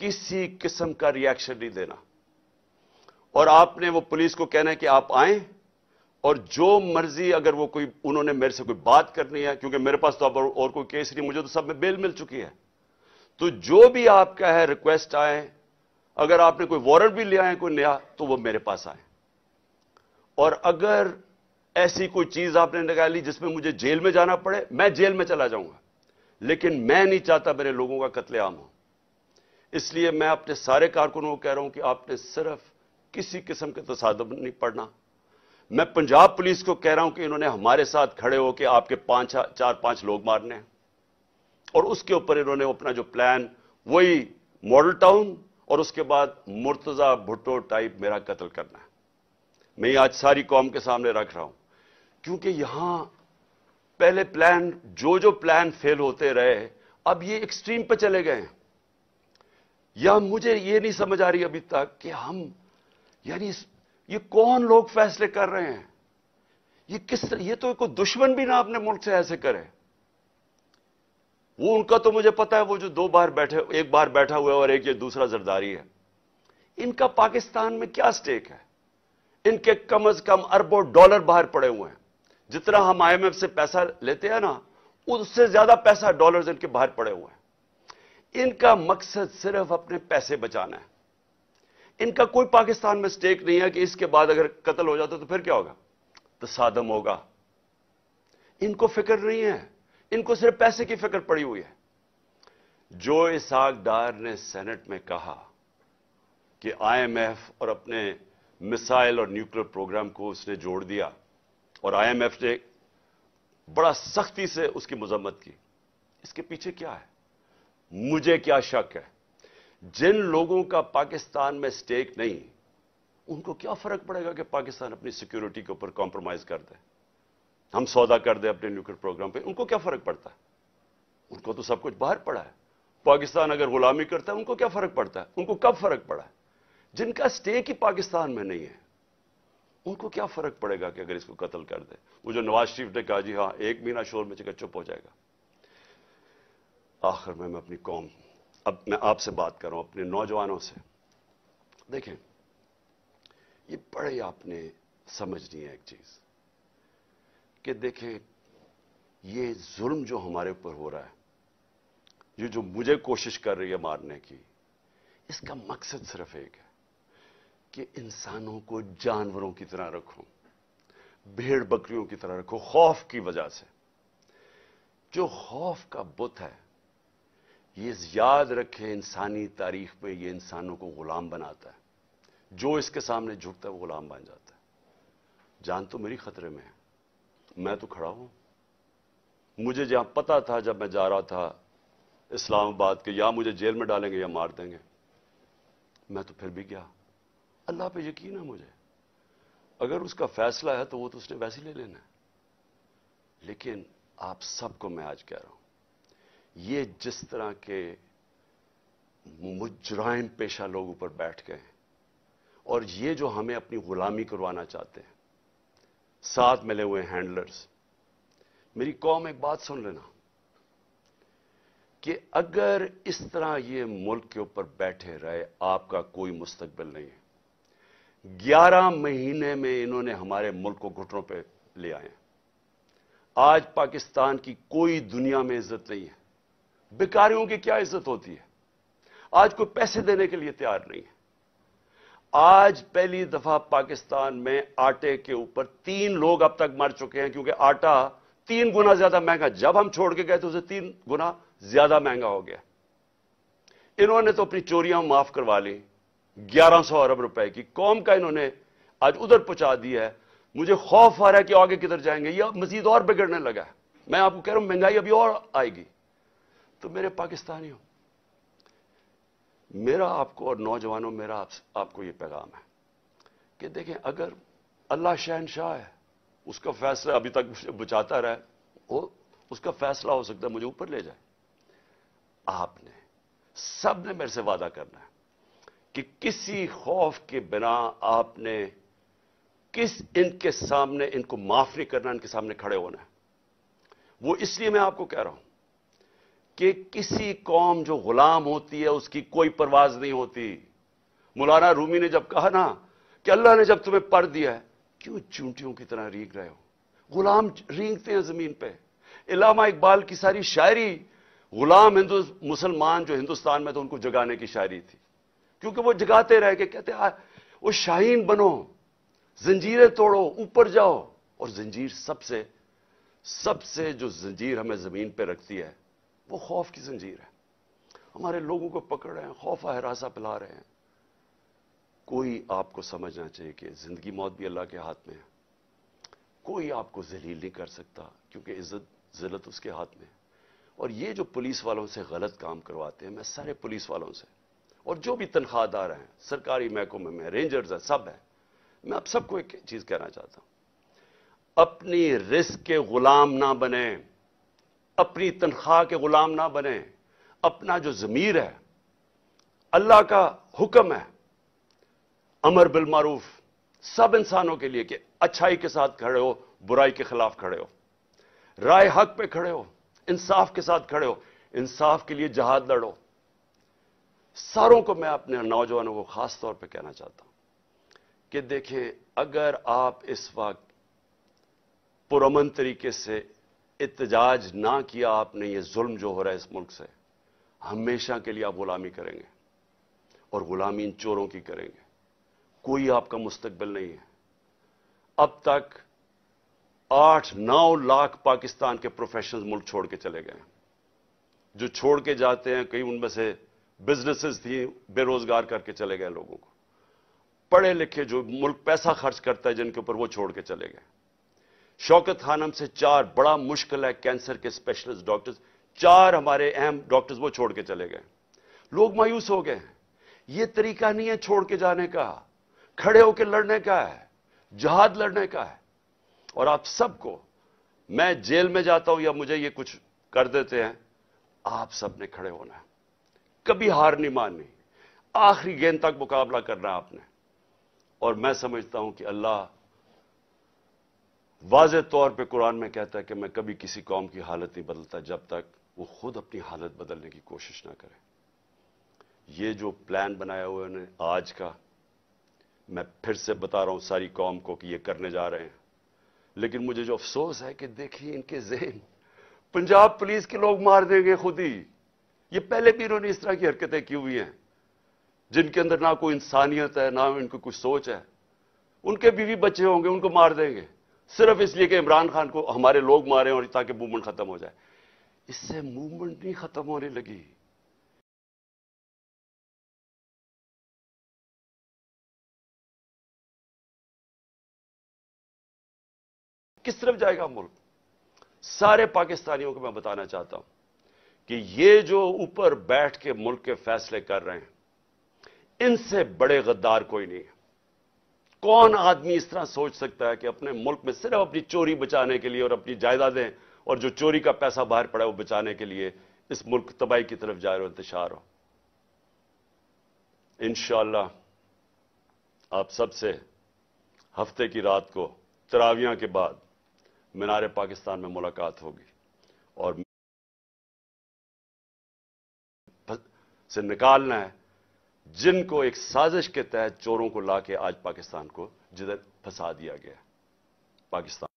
किसी किस्म का रिएक्शन नहीं देना और आपने वो पुलिस को कहना है कि आप आए और जो मर्जी अगर वो कोई उन्होंने मेरे से कोई बात करनी है क्योंकि मेरे पास तो अब और कोई केस नहीं मुझे तो सब में बेल मिल चुकी है तो जो भी आपका है रिक्वेस्ट आए अगर आपने कोई वारंट भी लिया है कोई नया तो वो मेरे पास आए और अगर ऐसी कोई चीज आपने लगा ली जिसमें मुझे जेल में जाना पड़े मैं जेल में चला जाऊंगा लेकिन मैं नहीं चाहता मेरे लोगों का कत्लेआम हो इसलिए मैं अपने सारे कारकुनों को कह रहा हूं कि आपने सिर्फ किसी किस्म के तसादम नहीं पढ़ना मैं पंजाब पुलिस को कह रहा हूं कि इन्होंने हमारे साथ खड़े होकर आपके पांच चार पांच लोग मारने हैं और उसके ऊपर इन्होंने अपना जो प्लान वही मॉडल टाउन और उसके बाद मुर्तजा भुट्टो टाइप मेरा कत्ल करना है मैं ये आज सारी कौम के सामने रख रहा हूं क्योंकि यहां पहले प्लान जो जो प्लान फेल होते रहे अब ये एक्सट्रीम पर चले गए हैं या मुझे यह नहीं समझ आ रही अभी तक कि हम यानी ये कौन लोग फैसले कर रहे हैं ये किस ये तो कोई दुश्मन भी ना अपने मुल्क से ऐसे करे वो उनका तो मुझे पता है वो जो दो बार बैठे एक बार बैठा हुआ है और एक ये दूसरा जरदारी है इनका पाकिस्तान में क्या स्टेक है इनके कम अज कम अरबों डॉलर बाहर पड़े हुए हैं जितना हम आईएमएफ से पैसा लेते हैं ना उससे ज्यादा पैसा डॉलर्स इनके बाहर पड़े हुए हैं इनका मकसद सिर्फ अपने पैसे बचाना है इनका कोई पाकिस्तान में स्टेक नहीं है कि इसके बाद अगर कत्ल हो जाता तो फिर क्या होगा तो सादम होगा इनको फिक्र नहीं है इनको सिर्फ पैसे की फिक्र पड़ी हुई है जो इसाक डार ने सेनेट में कहा कि आईएमएफ और अपने मिसाइल और न्यूक्लियर प्रोग्राम को उसने जोड़ दिया और आईएमएफ ने बड़ा सख्ती से उसकी मजम्मत की इसके पीछे क्या है मुझे क्या शक है जिन लोगों का पाकिस्तान में स्टेक नहीं उनको क्या फर्क पड़ेगा कि पाकिस्तान अपनी सिक्योरिटी के ऊपर कॉम्प्रोमाइज कर दे हम सौदा कर दे अपने न्यूक्लियर प्रोग्राम पे उनको क्या फर्क पड़ता है उनको तो सब कुछ बाहर पड़ा है पाकिस्तान अगर गुलामी करता है उनको क्या फर्क पड़ता है उनको कब फर्क पड़ा है जिनका स्टेक ही पाकिस्तान में नहीं है उनको क्या फर्क पड़ेगा कि अगर इसको कत्ल कर दे वो जो नवाज शरीफ ने कहा जी हाँ एक महीना शोर में चुप हो जाएगा आखिर में मैं अपनी कौम अब मैं आपसे बात कर रहा हूं अपने नौजवानों से देखें ये बड़े आपने समझनी है एक चीज कि देखें ये जुल्म जो हमारे ऊपर हो रहा है ये जो मुझे कोशिश कर रही है मारने की इसका मकसद सिर्फ एक है कि इंसानों को जानवरों की तरह रखो भेड़ बकरियों की तरह रखो खौफ की वजह से जो खौफ का बुत है ये याद रखें इंसानी तारीख पे ये इंसानों को गुलाम बनाता है जो इसके सामने झुकता है वो गुलाम बन जाता है जान तो मेरी खतरे में है मैं तो खड़ा हूं मुझे जहां पता था जब मैं जा रहा था इस्लामाबाद के या मुझे जेल में डालेंगे या मार देंगे मैं तो फिर भी गया अल्लाह पे यकीन है मुझे अगर उसका फैसला है तो वो तो उसने वैसे ले लेना है लेकिन आप सबको मैं आज कह रहा हूं ये जिस तरह के मुजराइम पेशा लोग ऊपर बैठ गए हैं और ये जो हमें अपनी गुलामी करवाना चाहते हैं साथ मिले हुए हैंडलर्स मेरी कौम एक बात सुन लेना कि अगर इस तरह ये मुल्क के ऊपर बैठे रहे आपका कोई मुस्तबिल नहीं है ग्यारह महीने में इन्होंने हमारे मुल्क को घुटनों पर ले आए आज पाकिस्तान की कोई दुनिया में इज्जत नहीं है बेकारियों की क्या इज्जत होती है आज कोई पैसे देने के लिए तैयार नहीं है आज पहली दफा पाकिस्तान में आटे के ऊपर तीन लोग अब तक मर चुके हैं क्योंकि आटा तीन गुना ज्यादा महंगा जब हम छोड़ के गए तो उसे तीन गुना ज्यादा महंगा हो गया इन्होंने तो अपनी चोरियां माफ करवा ली 1100 अरब रुपए की कौम का इन्होंने आज उधर पहुंचा दिया है मुझे खौफ आ रहा है कि आगे किधर जाएंगे यह मजीद और बिगड़ने लगा है मैं आपको कह रहा हूं महंगाई अभी और आएगी तो मेरे पाकिस्तानियों मेरा आपको और नौजवानों मेरा आप, आपको यह पैगाम है कि देखें अगर अल्लाह शहनशाह है उसका फैसला अभी तक मुझे बचाता रहा वो उसका फैसला हो सकता है मुझे ऊपर ले जाए आपने सब ने मेरे से वादा करना है कि किसी खौफ के बिना आपने किस इनके सामने इनको माफ नहीं करना इनके सामने खड़े होना है वो इसलिए मैं आपको कह रहा हूं कि किसी कौम जो गुलाम होती है उसकी कोई परवाज नहीं होती मौलाना रूमी ने जब कहा ना कि अल्लाह ने जब तुम्हें पढ़ दिया है क्यों चूंटियों की तरह रीग रहे हो गुलाम रींगते हैं जमीन पे इलामा इकबाल की सारी शायरी गुलाम हिंदू मुसलमान जो हिंदुस्तान में थे उनको जगाने की शायरी थी क्योंकि वो जगाते रह के कहते हैं वो शाहीन बनो जंजीरें तोड़ो ऊपर जाओ और जंजीर सबसे सबसे जो जंजीर हमें जमीन पर रखती है वो खौफ की जंजीर है हमारे लोगों को पकड़ रहे हैं खौफ हरासा पिला रहे हैं कोई आपको समझना चाहिए कि जिंदगी मौत भी अल्लाह के हाथ में है कोई आपको जलील नहीं कर सकता क्योंकि इज्जत जिलत उसके हाथ में है और ये जो पुलिस वालों से गलत काम करवाते हैं मैं सारे पुलिस वालों से और जो भी तनख्वाहदार हैं सरकारी महकमे में रेंजर्स हैं सब हैं मैं आप सबको एक चीज कहना चाहता हूं अपनी रिस्क के गुलाम ना बने अपनी तनख्वाह के गुलाम ना बने अपना जो ज़मीर है अल्लाह का हुक्म है अमर बिलमारूफ सब इंसानों के लिए कि अच्छाई के साथ खड़े हो बुराई के खिलाफ खड़े हो राय हक पे खड़े हो इंसाफ के साथ खड़े हो इंसाफ के लिए जहाद लड़ो सारों को मैं अपने नौजवानों को खास तौर पे कहना चाहता हूं कि देखें अगर आप इस वक्त पुरमन तरीके से इतजाज ना किया आपने ये जुल्म जो हो रहा है इस मुल्क से हमेशा के लिए आप गुलामी करेंगे और गुलामी इन चोरों की करेंगे कोई आपका मुस्तबिल नहीं है अब तक आठ नौ लाख पाकिस्तान के प्रोफेशनल मुल्क छोड़ के चले गए जो छोड़ के जाते हैं कई उनमें से बिजनेसेस थी बेरोजगार करके चले गए लोगों को पढ़े लिखे जो मुल्क पैसा खर्च करता है जिनके ऊपर वो छोड़ के चले गए शौकत खानम से चार बड़ा मुश्किल है कैंसर के स्पेशलिस्ट डॉक्टर्स चार हमारे अहम डॉक्टर्स वो छोड़ के चले गए लोग मायूस हो गए ये तरीका नहीं है छोड़ के जाने का खड़े होकर लड़ने का है जहाद लड़ने का है और आप सबको मैं जेल में जाता हूं या मुझे ये कुछ कर देते हैं आप सबने खड़े होना है कभी हार नहीं माननी आखिरी गेंद तक मुकाबला करना आपने और मैं समझता हूं कि अल्लाह वाज तौर पर कुरान में कहता है कि मैं कभी किसी कौम की हालत नहीं बदलता जब तक वो खुद अपनी हालत बदलने की कोशिश ना करें ये जो प्लान बनाया हुआ है आज का मैं फिर से बता रहा हूं सारी कौम को कि ये करने जा रहे हैं लेकिन मुझे जो अफसोस है कि देखिए इनके जहन पंजाब पुलिस के लोग मार देंगे खुद ही ये पहले भी इन्होंने इस तरह की हरकतें की हुई हैं जिनके अंदर ना कोई इंसानियत है ना इनको कुछ सोच है उनके बीवी बच्चे होंगे उनको मार देंगे सिर्फ इसलिए कि इमरान खान को हमारे लोग मारे और ताकि मूवमेंट खत्म हो जाए इससे मूवमेंट नहीं खत्म होने लगी किस तरफ जाएगा मुल्क सारे पाकिस्तानियों को मैं बताना चाहता हूं कि ये जो ऊपर बैठ के मुल्क के फैसले कर रहे हैं इनसे बड़े गद्दार कोई नहीं है कौन आदमी इस तरह सोच सकता है कि अपने मुल्क में सिर्फ अपनी चोरी बचाने के लिए और अपनी जायदादें और जो चोरी का पैसा बाहर पड़ा है वो बचाने के लिए इस मुल्क तबाही की तरफ जाहिर इंतशार हो इंशाला आप सबसे हफ्ते की रात को तरावियां के बाद मीनार पाकिस्तान में मुलाकात होगी और से निकालना है जिनको एक साजिश के तहत चोरों को लाके आज पाकिस्तान को जिधर फंसा दिया गया पाकिस्तान